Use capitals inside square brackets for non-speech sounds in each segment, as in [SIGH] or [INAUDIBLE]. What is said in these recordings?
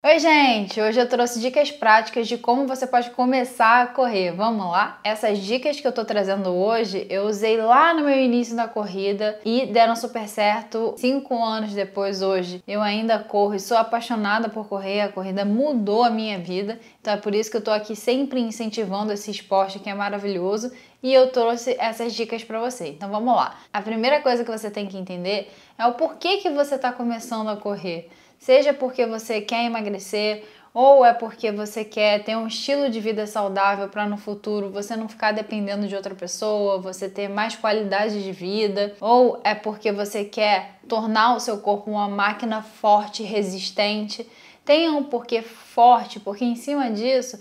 Oi, gente! Hoje eu trouxe dicas práticas de como você pode começar a correr. Vamos lá? Essas dicas que eu tô trazendo hoje eu usei lá no meu início da corrida e deram super certo. Cinco anos depois, hoje, eu ainda corro e sou apaixonada por correr. A corrida mudou a minha vida, então é por isso que eu tô aqui sempre incentivando esse esporte que é maravilhoso e eu trouxe essas dicas para você. Então vamos lá! A primeira coisa que você tem que entender é o porquê que você tá começando a correr. Seja porque você quer emagrecer ou é porque você quer ter um estilo de vida saudável para no futuro você não ficar dependendo de outra pessoa, você ter mais qualidade de vida, ou é porque você quer tornar o seu corpo uma máquina forte, resistente. Tenha um porquê forte, porque em cima disso,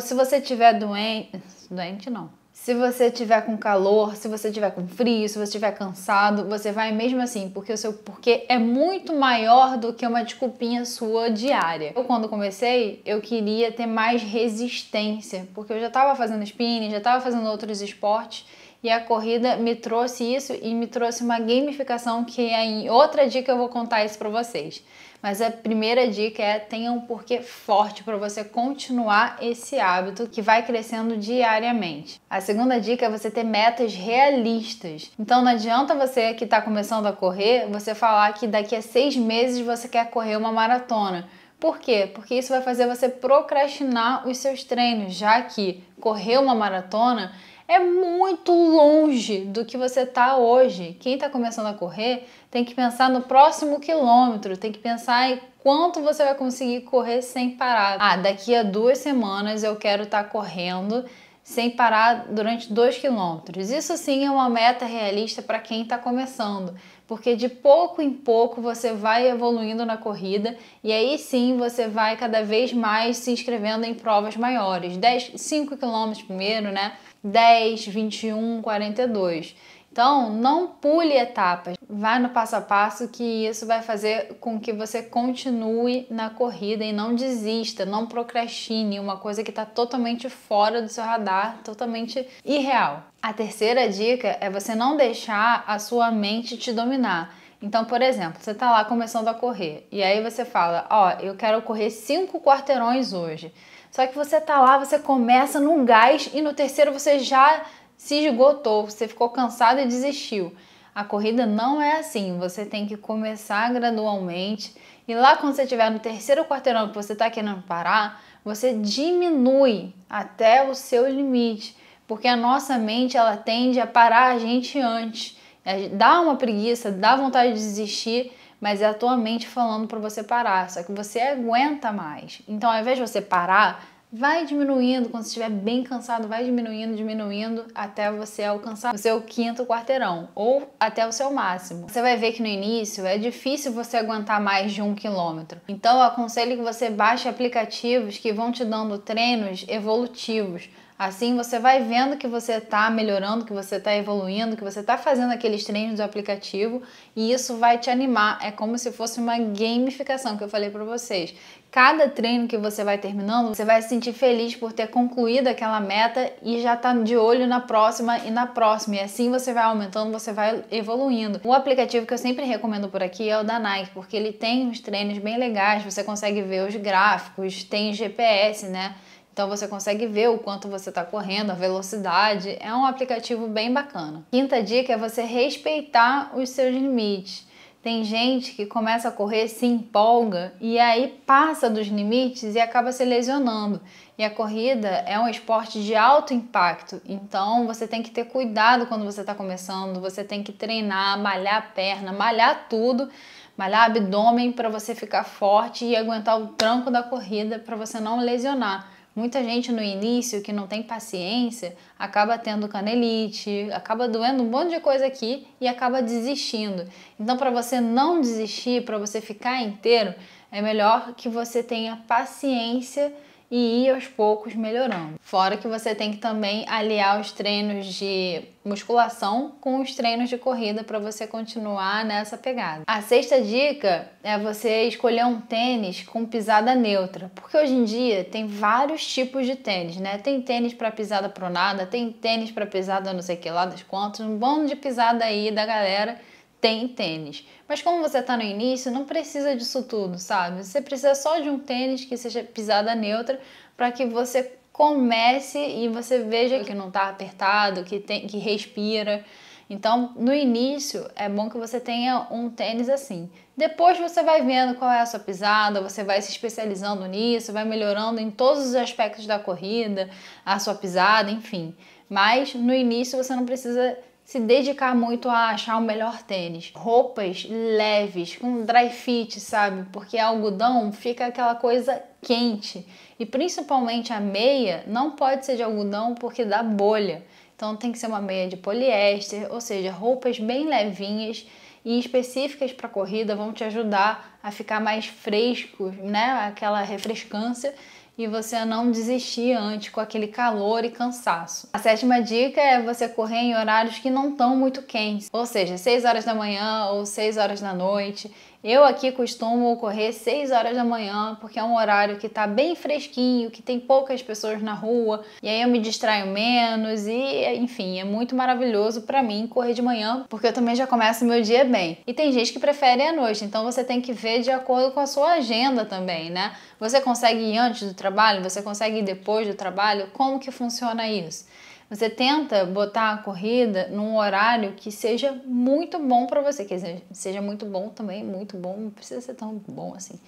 se você tiver doente, doente não, se você tiver com calor, se você tiver com frio, se você estiver cansado, você vai mesmo assim, porque o seu porquê é muito maior do que uma desculpinha sua diária. Eu quando comecei, eu queria ter mais resistência, porque eu já estava fazendo spinning, já estava fazendo outros esportes e a corrida me trouxe isso e me trouxe uma gamificação que é em outra dica eu vou contar isso para vocês. Mas a primeira dica é tenha um porquê forte para você continuar esse hábito que vai crescendo diariamente. A segunda dica é você ter metas realistas. Então não adianta você que está começando a correr, você falar que daqui a seis meses você quer correr uma maratona. Por quê? Porque isso vai fazer você procrastinar os seus treinos, já que correr uma maratona é muito longe do que você está hoje. Quem está começando a correr tem que pensar no próximo quilômetro, tem que pensar em quanto você vai conseguir correr sem parar. Ah, daqui a duas semanas eu quero estar tá correndo sem parar durante dois quilômetros. Isso sim é uma meta realista para quem está começando porque de pouco em pouco você vai evoluindo na corrida e aí sim você vai cada vez mais se inscrevendo em provas maiores, 10, 5 km primeiro, né? 10, 21, 42. Então, não pule etapas, vá no passo a passo que isso vai fazer com que você continue na corrida e não desista, não procrastine uma coisa que está totalmente fora do seu radar, totalmente irreal. A terceira dica é você não deixar a sua mente te dominar. Então, por exemplo, você está lá começando a correr e aí você fala: Ó, oh, eu quero correr cinco quarteirões hoje. Só que você está lá, você começa no gás e no terceiro você já se esgotou, você ficou cansado e desistiu. A corrida não é assim, você tem que começar gradualmente e lá quando você estiver no terceiro quarteirão que você está querendo parar, você diminui até o seu limite, porque a nossa mente ela tende a parar a gente antes, é, dá uma preguiça, dá vontade de desistir, mas é a tua mente falando para você parar, só que você aguenta mais. Então, ao invés de você parar, vai diminuindo, quando você estiver bem cansado, vai diminuindo, diminuindo até você alcançar o seu quinto quarteirão ou até o seu máximo. Você vai ver que no início é difícil você aguentar mais de um quilômetro. Então eu aconselho que você baixe aplicativos que vão te dando treinos evolutivos Assim você vai vendo que você está melhorando, que você está evoluindo, que você está fazendo aqueles treinos do aplicativo e isso vai te animar. É como se fosse uma gamificação que eu falei para vocês. Cada treino que você vai terminando, você vai se sentir feliz por ter concluído aquela meta e já tá de olho na próxima e na próxima. E assim você vai aumentando, você vai evoluindo. O aplicativo que eu sempre recomendo por aqui é o da Nike, porque ele tem uns treinos bem legais, você consegue ver os gráficos, tem GPS, né? Então você consegue ver o quanto você está correndo, a velocidade. É um aplicativo bem bacana. Quinta dica é você respeitar os seus limites. Tem gente que começa a correr, se empolga e aí passa dos limites e acaba se lesionando. E a corrida é um esporte de alto impacto, então você tem que ter cuidado quando você está começando, você tem que treinar, malhar a perna, malhar tudo, malhar abdômen para você ficar forte e aguentar o tranco da corrida para você não lesionar. Muita gente no início que não tem paciência acaba tendo canelite, acaba doendo um monte de coisa aqui e acaba desistindo. Então, para você não desistir, para você ficar inteiro, é melhor que você tenha paciência e ir aos poucos melhorando. Fora que você tem que também aliar os treinos de musculação com os treinos de corrida para você continuar nessa pegada. A sexta dica é você escolher um tênis com pisada neutra, porque hoje em dia tem vários tipos de tênis, né? Tem tênis para pisada pronada, tem tênis para pisada não sei que lá das quantas, um bando de pisada aí da galera tem tênis. Mas como você está no início, não precisa disso tudo, sabe? Você precisa só de um tênis que seja pisada neutra para que você comece e você veja que não está apertado, que, tem, que respira. Então, no início, é bom que você tenha um tênis assim. Depois você vai vendo qual é a sua pisada, você vai se especializando nisso, vai melhorando em todos os aspectos da corrida, a sua pisada, enfim. Mas no início você não precisa se dedicar muito a achar o melhor tênis. Roupas leves, com dry fit, sabe? Porque algodão fica aquela coisa quente. E principalmente a meia não pode ser de algodão porque dá bolha. Então tem que ser uma meia de poliéster, ou seja, roupas bem levinhas e específicas para corrida vão te ajudar a ficar mais fresco, né? Aquela refrescância e você não desistir antes com aquele calor e cansaço. A sétima dica é você correr em horários que não estão muito quentes, ou seja, 6 horas da manhã ou 6 horas da noite. Eu aqui costumo correr 6 horas da manhã, porque é um horário que está bem fresquinho, que tem poucas pessoas na rua, e aí eu me distraio menos e, enfim, é muito maravilhoso para mim correr de manhã, porque eu também já começo meu dia bem. E tem gente que prefere à noite, então você tem que ver de acordo com a sua agenda também, né? Você consegue ir antes do trabalho, você consegue ir depois do trabalho, como que funciona isso? Você tenta botar a corrida num horário que seja muito bom para você, que seja muito bom também, muito bom, não precisa ser tão bom assim.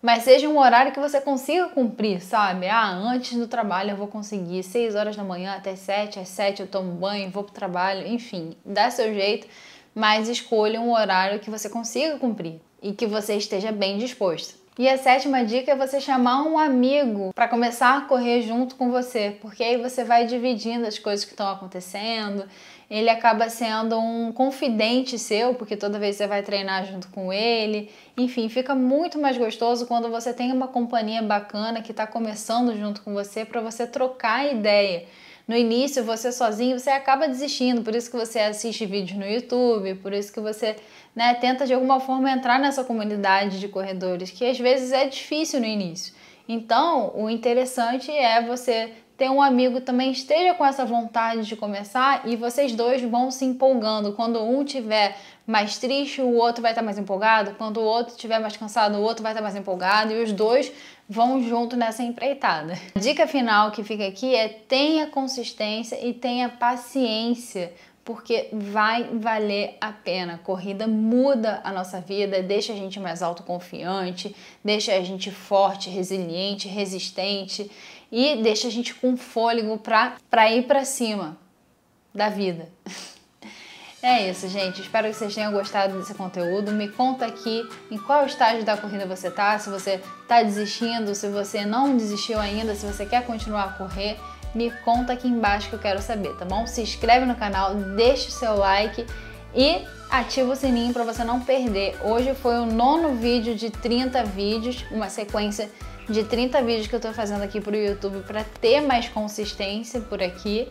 Mas seja um horário que você consiga cumprir, sabe? Ah, antes do trabalho eu vou conseguir, 6 horas da manhã até 7, às 7 eu tomo banho, vou pro trabalho, enfim, dá seu jeito, mas escolha um horário que você consiga cumprir e que você esteja bem disposto. E a sétima dica é você chamar um amigo para começar a correr junto com você, porque aí você vai dividindo as coisas que estão acontecendo. Ele acaba sendo um confidente seu, porque toda vez você vai treinar junto com ele. Enfim, fica muito mais gostoso quando você tem uma companhia bacana que está começando junto com você para você trocar ideia no início você sozinho, você acaba desistindo, por isso que você assiste vídeos no YouTube, por isso que você né, tenta de alguma forma entrar nessa comunidade de corredores, que às vezes é difícil no início. Então, o interessante é você ter um amigo também esteja com essa vontade de começar e vocês dois vão se empolgando. Quando um tiver mais triste, o outro vai estar mais empolgado. Quando o outro tiver mais cansado, o outro vai estar mais empolgado. E os dois vão junto nessa empreitada. A dica final que fica aqui é tenha consistência e tenha paciência porque vai valer a pena. A corrida muda a nossa vida, deixa a gente mais autoconfiante, deixa a gente forte, resiliente, resistente e deixa a gente com fôlego para ir para cima da vida. [LAUGHS] É isso, gente. Espero que vocês tenham gostado desse conteúdo. Me conta aqui em qual estágio da corrida você tá, se você tá desistindo, se você não desistiu ainda, se você quer continuar a correr, me conta aqui embaixo que eu quero saber, tá bom? Se inscreve no canal, deixa o seu like e ativa o sininho para você não perder. Hoje foi o nono vídeo de 30 vídeos, uma sequência de 30 vídeos que eu tô fazendo aqui pro YouTube para ter mais consistência por aqui.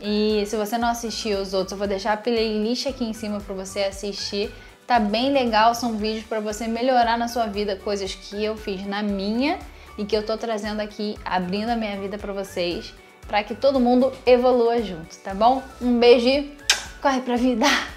E se você não assistiu os outros, eu vou deixar a playlist aqui em cima para você assistir. Tá bem legal, são vídeos para você melhorar na sua vida, coisas que eu fiz na minha e que eu tô trazendo aqui, abrindo a minha vida para vocês, para que todo mundo evolua junto, tá bom? Um beijo e corre pra vida!